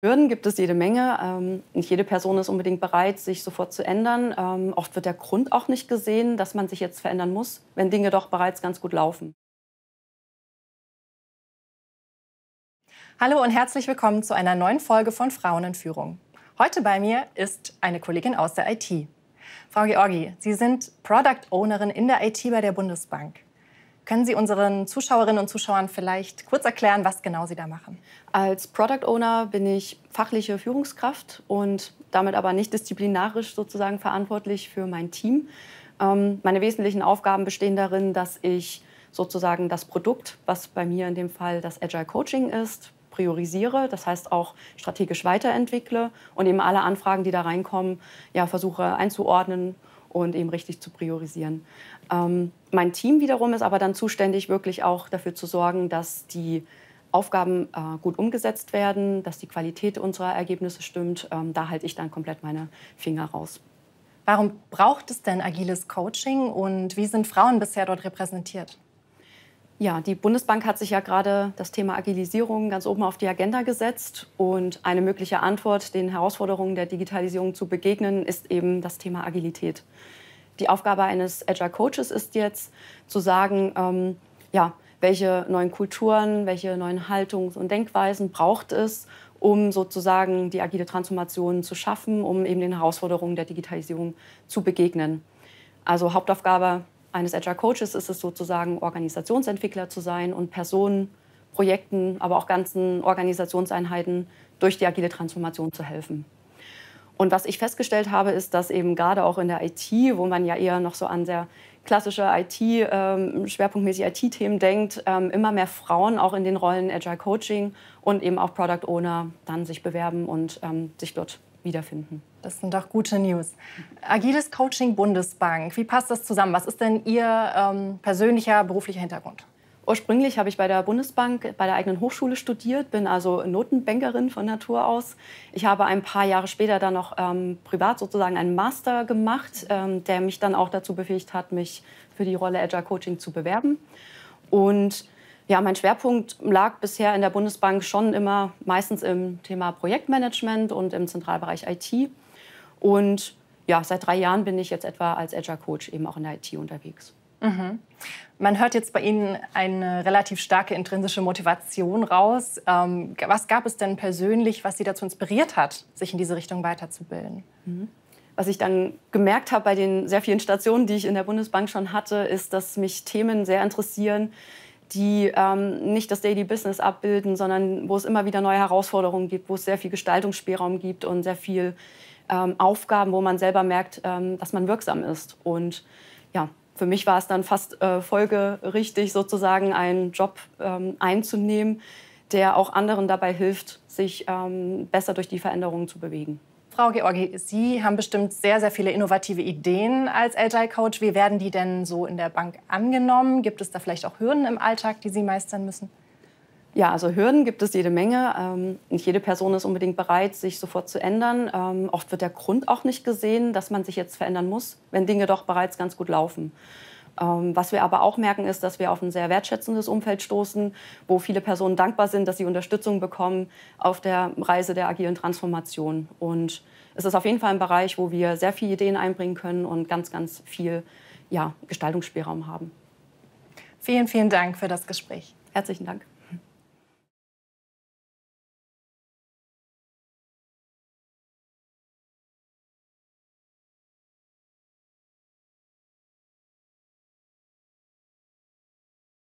Hürden gibt es jede Menge. Ähm, nicht jede Person ist unbedingt bereit, sich sofort zu ändern. Ähm, oft wird der Grund auch nicht gesehen, dass man sich jetzt verändern muss, wenn Dinge doch bereits ganz gut laufen. Hallo und herzlich willkommen zu einer neuen Folge von Frauen in Führung. Heute bei mir ist eine Kollegin aus der IT. Frau Georgi, Sie sind Product Ownerin in der IT bei der Bundesbank. Können Sie unseren Zuschauerinnen und Zuschauern vielleicht kurz erklären, was genau Sie da machen? Als Product Owner bin ich fachliche Führungskraft und damit aber nicht disziplinarisch sozusagen verantwortlich für mein Team. Ähm, meine wesentlichen Aufgaben bestehen darin, dass ich sozusagen das Produkt, was bei mir in dem Fall das Agile Coaching ist, priorisiere, das heißt auch strategisch weiterentwickle und eben alle Anfragen, die da reinkommen, ja, versuche einzuordnen und eben richtig zu priorisieren. Ähm, mein Team wiederum ist aber dann zuständig, wirklich auch dafür zu sorgen, dass die Aufgaben äh, gut umgesetzt werden, dass die Qualität unserer Ergebnisse stimmt. Ähm, da halte ich dann komplett meine Finger raus. Warum braucht es denn agiles Coaching und wie sind Frauen bisher dort repräsentiert? Ja, die Bundesbank hat sich ja gerade das Thema Agilisierung ganz oben auf die Agenda gesetzt. Und eine mögliche Antwort, den Herausforderungen der Digitalisierung zu begegnen, ist eben das Thema Agilität. Die Aufgabe eines Agile Coaches ist jetzt zu sagen, ähm, ja, welche neuen Kulturen, welche neuen Haltungs- und Denkweisen braucht es, um sozusagen die agile Transformation zu schaffen, um eben den Herausforderungen der Digitalisierung zu begegnen. Also Hauptaufgabe eines Agile Coaches ist es sozusagen, Organisationsentwickler zu sein und Personen, Projekten, aber auch ganzen Organisationseinheiten durch die agile Transformation zu helfen. Und was ich festgestellt habe, ist, dass eben gerade auch in der IT, wo man ja eher noch so an sehr klassische IT, ähm, schwerpunktmäßig IT-Themen denkt, ähm, immer mehr Frauen auch in den Rollen Agile Coaching und eben auch Product Owner dann sich bewerben und ähm, sich dort wiederfinden. Das sind doch gute News. Agiles Coaching Bundesbank, wie passt das zusammen? Was ist denn Ihr ähm, persönlicher beruflicher Hintergrund? Ursprünglich habe ich bei der Bundesbank, bei der eigenen Hochschule studiert, bin also Notenbankerin von Natur aus. Ich habe ein paar Jahre später dann noch ähm, privat sozusagen einen Master gemacht, ähm, der mich dann auch dazu befähigt hat, mich für die Rolle Agile Coaching zu bewerben. Und ja, mein Schwerpunkt lag bisher in der Bundesbank schon immer meistens im Thema Projektmanagement und im Zentralbereich IT. Und ja, seit drei Jahren bin ich jetzt etwa als Agile Coach eben auch in der IT unterwegs. Mhm. Man hört jetzt bei Ihnen eine relativ starke intrinsische Motivation raus. Ähm, was gab es denn persönlich, was Sie dazu inspiriert hat, sich in diese Richtung weiterzubilden? Mhm. Was ich dann gemerkt habe bei den sehr vielen Stationen, die ich in der Bundesbank schon hatte, ist, dass mich Themen sehr interessieren, die ähm, nicht das Daily Business abbilden, sondern wo es immer wieder neue Herausforderungen gibt, wo es sehr viel Gestaltungsspielraum gibt und sehr viel ähm, Aufgaben, wo man selber merkt, ähm, dass man wirksam ist. Und ja, für mich war es dann fast äh, folgerichtig, sozusagen einen Job ähm, einzunehmen, der auch anderen dabei hilft, sich ähm, besser durch die Veränderungen zu bewegen. Frau Georgi, Sie haben bestimmt sehr, sehr viele innovative Ideen als Agile Coach. Wie werden die denn so in der Bank angenommen? Gibt es da vielleicht auch Hürden im Alltag, die Sie meistern müssen? Ja, also Hürden gibt es jede Menge. Ähm, nicht jede Person ist unbedingt bereit, sich sofort zu ändern. Ähm, oft wird der Grund auch nicht gesehen, dass man sich jetzt verändern muss, wenn Dinge doch bereits ganz gut laufen. Ähm, was wir aber auch merken, ist, dass wir auf ein sehr wertschätzendes Umfeld stoßen, wo viele Personen dankbar sind, dass sie Unterstützung bekommen auf der Reise der agilen Transformation. Und es ist auf jeden Fall ein Bereich, wo wir sehr viele Ideen einbringen können und ganz, ganz viel ja, Gestaltungsspielraum haben. Vielen, vielen Dank für das Gespräch. Herzlichen Dank.